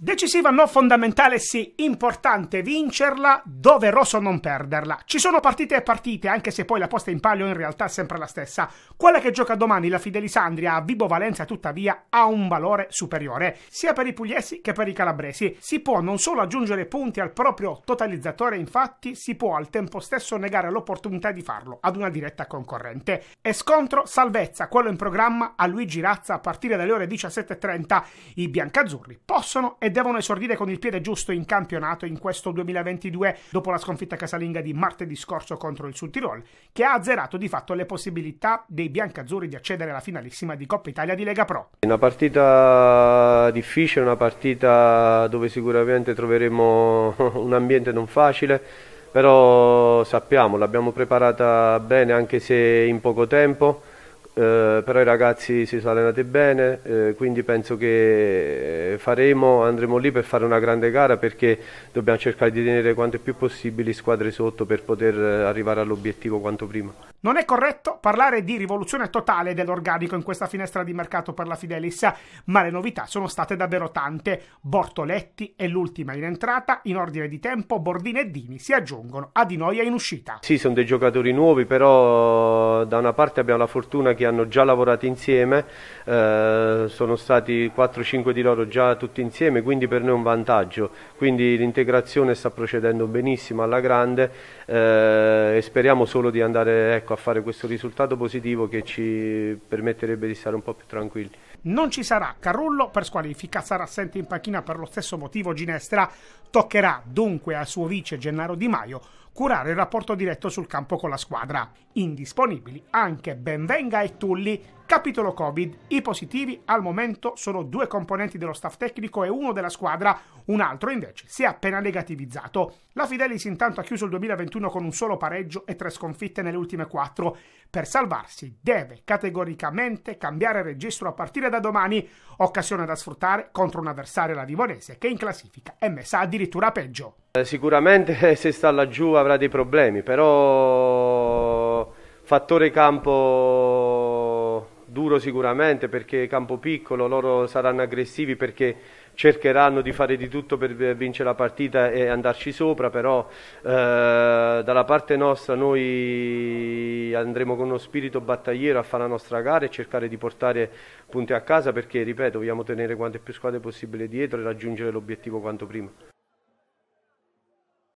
Decisiva no fondamentale sì, importante vincerla, doveroso non perderla. Ci sono partite e partite, anche se poi la posta in palio in realtà è sempre la stessa. Quella che gioca domani la Fidelisandria a Vibo Valencia tuttavia ha un valore superiore, sia per i pugliesi che per i calabresi. Si può non solo aggiungere punti al proprio totalizzatore, infatti si può al tempo stesso negare l'opportunità di farlo ad una diretta concorrente. E scontro salvezza, quello in programma a Luigi Razza a partire dalle ore 17.30. I biancazzurri possono e e devono esordire con il piede giusto in campionato in questo 2022 dopo la sconfitta casalinga di martedì scorso contro il Sud Tirol, che ha azzerato di fatto le possibilità dei biancazzurri di accedere alla finalissima di Coppa Italia di Lega Pro. Una partita difficile, una partita dove sicuramente troveremo un ambiente non facile, però sappiamo, l'abbiamo preparata bene anche se in poco tempo. Eh, però i ragazzi si sono allenati bene, eh, quindi penso che eh, faremo, andremo lì per fare una grande gara perché dobbiamo cercare di tenere quante più possibile squadre sotto per poter eh, arrivare all'obiettivo quanto prima. Non è corretto parlare di rivoluzione totale dell'organico in questa finestra di mercato per la Fidelis, ma le novità sono state davvero tante. Bortoletti è l'ultima in entrata, in ordine di tempo Bordini e Dini si aggiungono a Di Noia in uscita. Sì, sono dei giocatori nuovi, però eh, da una parte abbiamo la fortuna che hanno già lavorato insieme, eh, sono stati 4-5 di loro già tutti insieme, quindi per noi è un vantaggio. Quindi l'integrazione sta procedendo benissimo alla grande eh, e speriamo solo di andare ecco, ecco, a fare questo risultato positivo che ci permetterebbe di stare un po' più tranquilli. Non ci sarà Carullo per squalifica, sarà assente in panchina per lo stesso motivo Ginestra. Toccherà dunque al suo vice Gennaro Di Maio curare il rapporto diretto sul campo con la squadra. Indisponibili anche Benvenga e Tulli Capitolo Covid. I positivi al momento sono due componenti dello staff tecnico e uno della squadra, un altro invece si è appena negativizzato. La Fidelis intanto ha chiuso il 2021 con un solo pareggio e tre sconfitte nelle ultime quattro. Per salvarsi deve categoricamente cambiare registro a partire da domani, occasione da sfruttare contro un avversario la Vivonese che in classifica è messa addirittura peggio. Eh, sicuramente se sta laggiù avrà dei problemi, però fattore campo duro sicuramente perché campo piccolo, loro saranno aggressivi perché cercheranno di fare di tutto per vincere la partita e andarci sopra, però eh, dalla parte nostra noi andremo con uno spirito battagliero a fare la nostra gara e cercare di portare punti a casa perché, ripeto, vogliamo tenere quante più squadre possibile dietro e raggiungere l'obiettivo quanto prima.